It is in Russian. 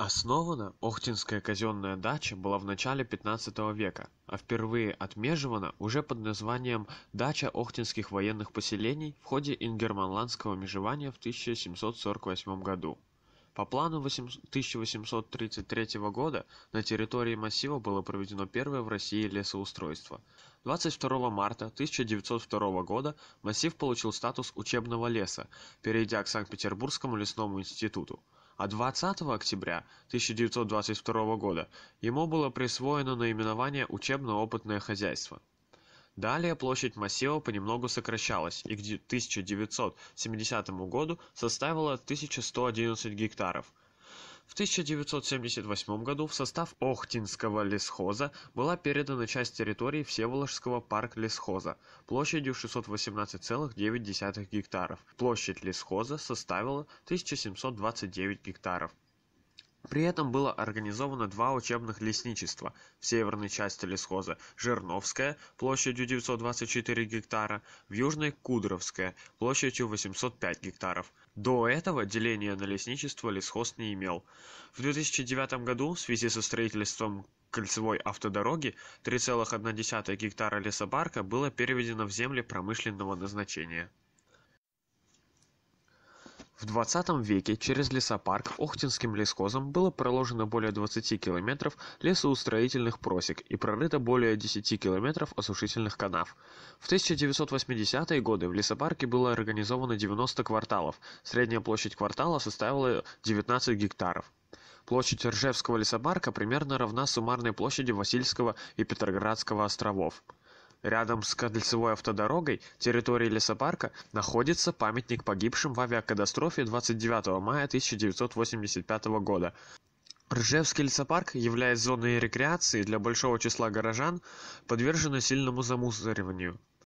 Основана Охтинская казенная дача была в начале 15 века, а впервые отмежевана уже под названием «Дача Охтинских военных поселений» в ходе ингерманландского межевания в 1748 году. По плану 1833 года на территории массива было проведено первое в России лесоустройство. 22 марта 1902 года массив получил статус учебного леса, перейдя к Санкт-Петербургскому лесному институту. А 20 октября 1922 года ему было присвоено наименование «Учебно-опытное хозяйство». Далее площадь массива понемногу сокращалась и к 1970 году составила 1111 гектаров. В 1978 году в состав Охтинского лесхоза была передана часть территории Всеволожского парк-лесхоза площадью 618,9 гектаров. Площадь лесхоза составила 1729 гектаров. При этом было организовано два учебных лесничества в северной части лесхоза – Жирновское площадью 924 гектара, в южной – Кудровское площадью 805 гектаров. До этого деления на лесничество лесхоз не имел. В 2009 году в связи со строительством кольцевой автодороги 3,1 гектара лесопарка было переведено в земли промышленного назначения. В 20 веке через лесопарк Охтинским лескозом было проложено более 20 километров лесоустроительных просек и прорыто более 10 километров осушительных канав. В 1980-е годы в лесопарке было организовано 90 кварталов, средняя площадь квартала составила 19 гектаров. Площадь Ржевского лесопарка примерно равна суммарной площади Васильского и Петроградского островов. Рядом с кольцевой автодорогой территории лесопарка находится памятник погибшим в авиакатастрофе 29 мая 1985 года. Ржевский лесопарк, является зоной рекреации для большого числа горожан, подвержен сильному замусориванию.